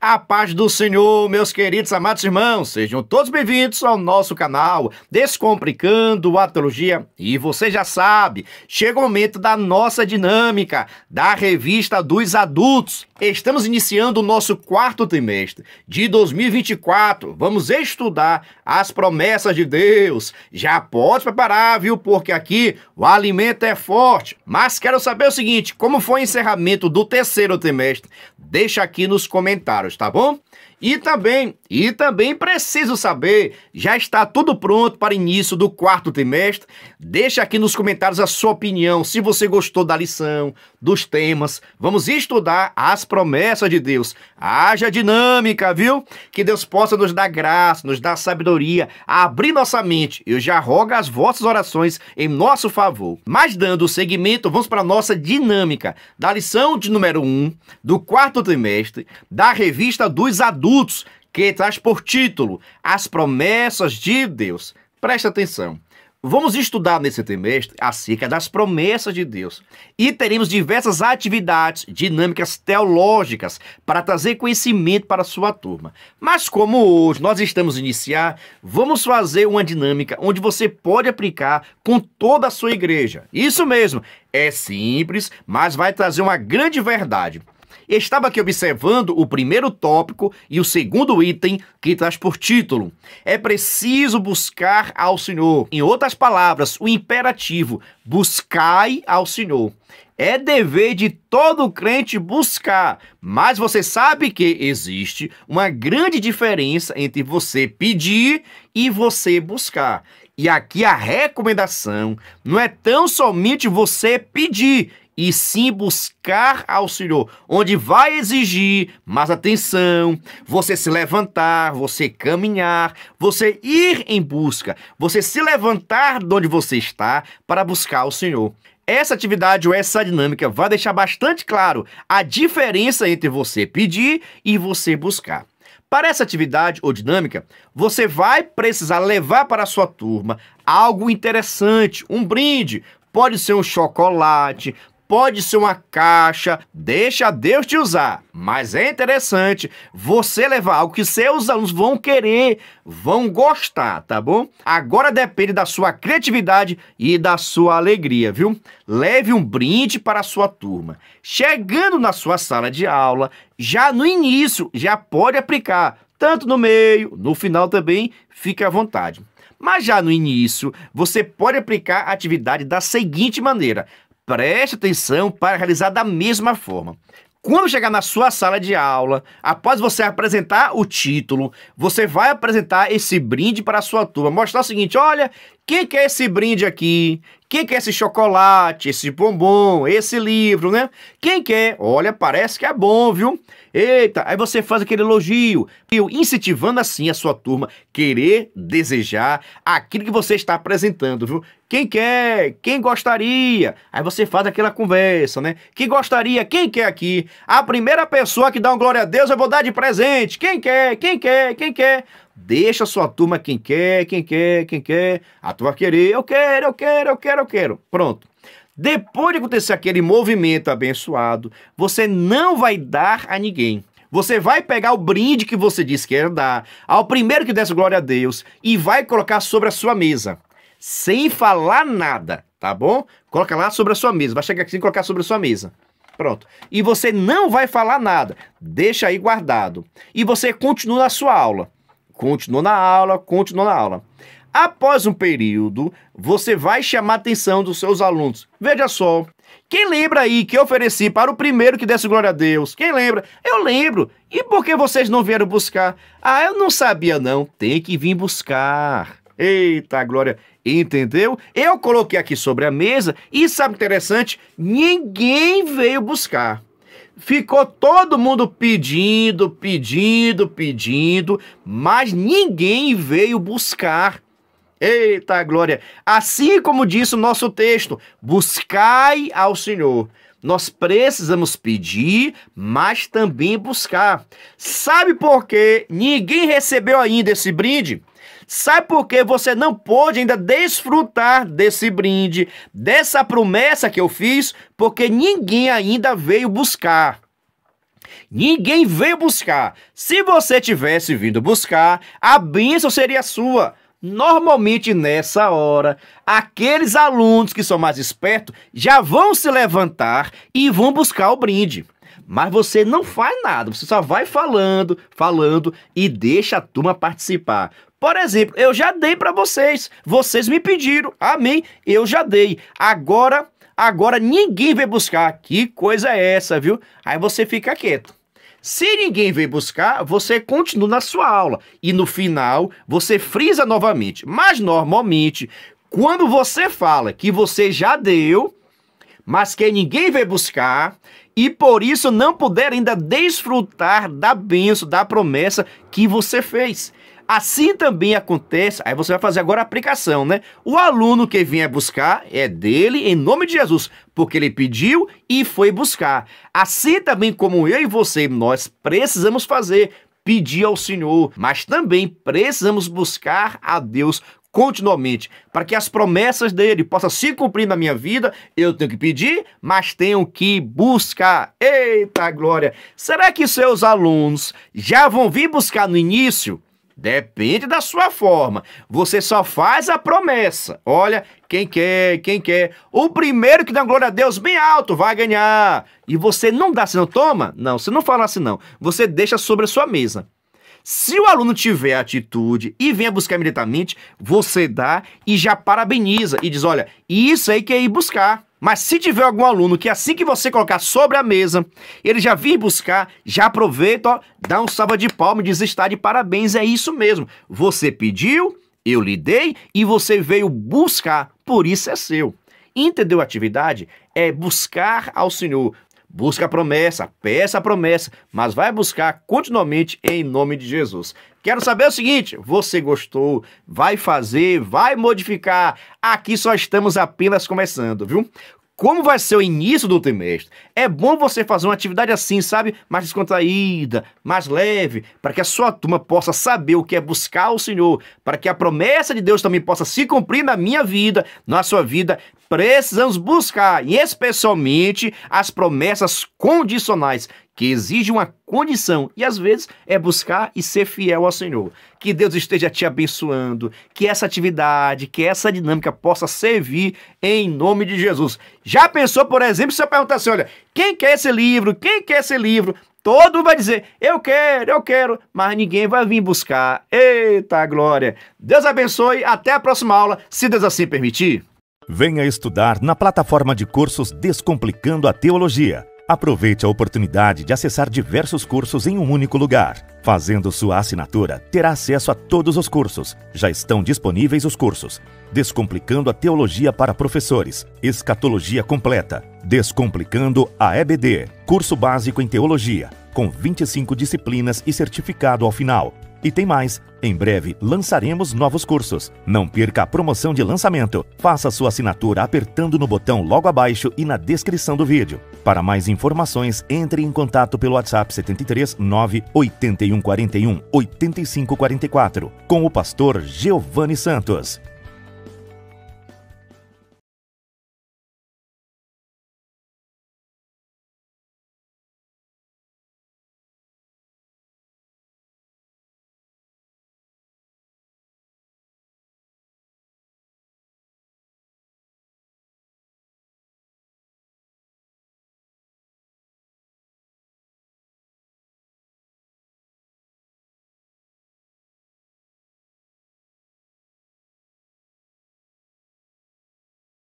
A paz do Senhor, meus queridos amados irmãos, sejam todos bem-vindos ao nosso canal Descomplicando a Teologia. E você já sabe, chega o momento da nossa dinâmica da revista dos adultos. Estamos iniciando o nosso quarto trimestre de 2024. Vamos estudar as promessas de Deus. Já pode preparar, viu? Porque aqui o alimento é forte. Mas quero saber o seguinte: como foi o encerramento do terceiro trimestre? deixa aqui nos comentários, tá bom? E também, e também preciso saber, já está tudo pronto para início do quarto trimestre? Deixa aqui nos comentários a sua opinião, se você gostou da lição, dos temas. Vamos estudar as promessas de Deus. Haja dinâmica, viu? Que Deus possa nos dar graça, nos dar sabedoria, abrir nossa mente. Eu já rogo as vossas orações em nosso favor. Mas dando o seguimento, vamos para a nossa dinâmica da lição de número 1 um, do quarto trimestre da revista dos adultos produtos que traz por título As Promessas de Deus. Preste atenção. Vamos estudar nesse trimestre acerca das promessas de Deus e teremos diversas atividades dinâmicas teológicas para trazer conhecimento para a sua turma. Mas como hoje nós estamos iniciar, vamos fazer uma dinâmica onde você pode aplicar com toda a sua igreja. Isso mesmo, é simples, mas vai trazer uma grande verdade. Estava aqui observando o primeiro tópico e o segundo item que traz por título. É preciso buscar ao Senhor. Em outras palavras, o imperativo buscai ao Senhor. É dever de todo crente buscar, mas você sabe que existe uma grande diferença entre você pedir e você buscar. E aqui a recomendação não é tão somente você pedir e sim buscar ao Senhor, onde vai exigir mais atenção, você se levantar, você caminhar, você ir em busca, você se levantar de onde você está para buscar o Senhor. Essa atividade ou essa dinâmica vai deixar bastante claro a diferença entre você pedir e você buscar. Para essa atividade ou dinâmica, você vai precisar levar para a sua turma algo interessante, um brinde, Pode ser um chocolate, pode ser uma caixa, deixa Deus te usar. Mas é interessante você levar algo que seus alunos vão querer, vão gostar, tá bom? Agora depende da sua criatividade e da sua alegria, viu? Leve um brinde para a sua turma. Chegando na sua sala de aula, já no início, já pode aplicar, tanto no meio, no final também, fique à vontade. Mas já no início, você pode aplicar a atividade da seguinte maneira: Preste atenção para realizar da mesma forma. Quando chegar na sua sala de aula, após você apresentar o título, você vai apresentar esse brinde para a sua turma. Mostrar o seguinte: olha, quem quer é esse brinde aqui? Quem quer esse chocolate, esse bombom, esse livro, né? Quem quer? Olha, parece que é bom, viu? Eita, aí você faz aquele elogio, incentivando assim a sua turma querer desejar aquilo que você está apresentando, viu? Quem quer? Quem gostaria? Aí você faz aquela conversa, né? Quem gostaria? Quem quer aqui? A primeira pessoa que dá um glória a Deus, eu vou dar de presente. Quem quer? Quem quer? Quem quer? Deixa sua turma quem quer, quem quer, quem quer. A turma querer, eu quero, eu quero, eu quero, eu quero. Pronto. Depois de acontecer aquele movimento abençoado, você não vai dar a ninguém. Você vai pegar o brinde que você disse que ia dar, ao primeiro que desse glória a Deus, e vai colocar sobre a sua mesa, sem falar nada, tá bom? Coloca lá sobre a sua mesa, vai chegar aqui e colocar sobre a sua mesa. Pronto. E você não vai falar nada, deixa aí guardado. E você continua a sua aula continuou na aula, continuou na aula. Após um período, você vai chamar a atenção dos seus alunos. Veja só, quem lembra aí que eu ofereci para o primeiro que desse glória a Deus? Quem lembra? Eu lembro. E por que vocês não vieram buscar? Ah, eu não sabia não. Tem que vir buscar. Eita glória, entendeu? Eu coloquei aqui sobre a mesa e sabe o interessante? Ninguém veio buscar. Ficou todo mundo pedindo, pedindo, pedindo, mas ninguém veio buscar. Eita glória! Assim como disse o nosso texto, buscai ao Senhor. Nós precisamos pedir, mas também buscar. Sabe por que ninguém recebeu ainda esse brinde? Sabe por que você não pode ainda desfrutar desse brinde, dessa promessa que eu fiz? Porque ninguém ainda veio buscar. Ninguém veio buscar. Se você tivesse vindo buscar, a bênção seria sua. Normalmente nessa hora, aqueles alunos que são mais espertos já vão se levantar e vão buscar o brinde. Mas você não faz nada, você só vai falando, falando e deixa a turma participar. Por exemplo, eu já dei para vocês, vocês me pediram, amém, eu já dei. Agora, agora ninguém vem buscar. Que coisa é essa, viu? Aí você fica quieto. Se ninguém vem buscar, você continua na sua aula e no final você frisa novamente. Mas normalmente, quando você fala que você já deu, mas que ninguém vem buscar, e por isso não puder ainda desfrutar da benção, da promessa que você fez. Assim também acontece, aí você vai fazer agora a aplicação, né? O aluno que vinha buscar é dele em nome de Jesus, porque ele pediu e foi buscar. Assim também como eu e você, nós precisamos fazer pedir ao Senhor, mas também precisamos buscar a Deus continuamente, para que as promessas dele possam se cumprir na minha vida, eu tenho que pedir, mas tenho que buscar. Eita glória! Será que seus alunos já vão vir buscar no início? Depende da sua forma. Você só faz a promessa. Olha, quem quer, quem quer. O primeiro que dá glória a Deus bem alto vai ganhar. E você não dá, se não toma? Não, você não fala assim não. Você deixa sobre a sua mesa. Se o aluno tiver atitude e venha buscar imediatamente, você dá e já parabeniza e diz: olha, isso aí que é ir buscar. Mas se tiver algum aluno que assim que você colocar sobre a mesa, ele já vir buscar, já aproveita, ó, dá um salva de palmas e diz: está de parabéns, é isso mesmo. Você pediu, eu lhe dei e você veio buscar, por isso é seu. Entendeu a atividade? É buscar ao Senhor, Busca a promessa, peça a promessa, mas vai buscar continuamente em nome de Jesus. Quero saber o seguinte: você gostou? Vai fazer? Vai modificar? Aqui só estamos apenas começando, viu? como vai ser o início do trimestre. É bom você fazer uma atividade assim, sabe? Mais descontraída, mais leve, para que a sua turma possa saber o que é buscar o Senhor, para que a promessa de Deus também possa se cumprir na minha vida, na sua vida. Precisamos buscar, e especialmente as promessas condicionais que exige uma condição e às vezes é buscar e ser fiel ao Senhor. Que Deus esteja te abençoando, que essa atividade, que essa dinâmica possa servir em nome de Jesus. Já pensou, por exemplo, se eu perguntar assim, olha, quem quer esse livro? Quem quer esse livro? Todo vai dizer, eu quero, eu quero, mas ninguém vai vir buscar. Eita glória! Deus abençoe, até a próxima aula, se Deus assim permitir. Venha estudar na plataforma de cursos Descomplicando a Teologia Aproveite a oportunidade de acessar diversos cursos em um único lugar. Fazendo sua assinatura, terá acesso a todos os cursos. Já estão disponíveis os cursos: Descomplicando a Teologia para Professores, Escatologia Completa, Descomplicando a EBD, Curso Básico em Teologia, com 25 disciplinas e certificado ao final, e tem mais! Em breve lançaremos novos cursos. Não perca a promoção de lançamento. Faça sua assinatura apertando no botão logo abaixo e na descrição do vídeo. Para mais informações, entre em contato pelo WhatsApp 73 9 8544 com o pastor Giovanni Santos.